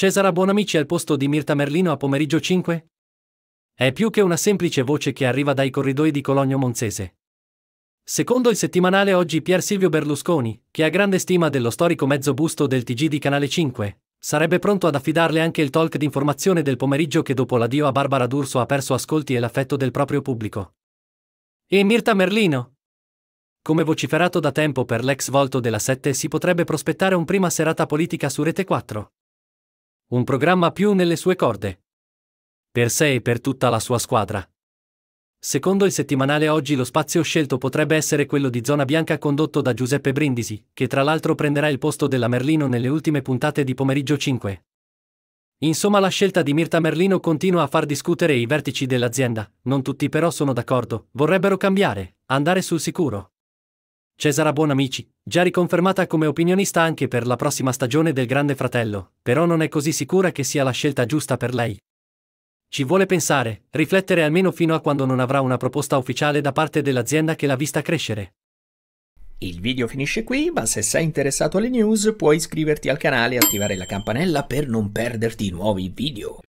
Cesara Buonamici al posto di Mirta Merlino a pomeriggio 5? È più che una semplice voce che arriva dai corridoi di Cologno Monzese. Secondo il settimanale oggi Pier Silvio Berlusconi, che ha grande stima dello storico mezzo busto del TG di Canale 5, sarebbe pronto ad affidarle anche il talk di informazione del pomeriggio che dopo l'addio a Barbara D'Urso ha perso ascolti e l'affetto del proprio pubblico. E Mirta Merlino? Come vociferato da tempo per l'ex volto della 7 si potrebbe prospettare un prima serata politica su Rete 4. Un programma più nelle sue corde. Per sé e per tutta la sua squadra. Secondo il settimanale Oggi lo spazio scelto potrebbe essere quello di Zona Bianca condotto da Giuseppe Brindisi, che tra l'altro prenderà il posto della Merlino nelle ultime puntate di pomeriggio 5. Insomma la scelta di Mirta Merlino continua a far discutere i vertici dell'azienda, non tutti però sono d'accordo, vorrebbero cambiare, andare sul sicuro. Cesara Buonamici, già riconfermata come opinionista anche per la prossima stagione del Grande Fratello, però non è così sicura che sia la scelta giusta per lei. Ci vuole pensare, riflettere almeno fino a quando non avrà una proposta ufficiale da parte dell'azienda che l'ha vista crescere. Il video finisce qui, ma se sei interessato alle news puoi iscriverti al canale e attivare la campanella per non perderti i nuovi video.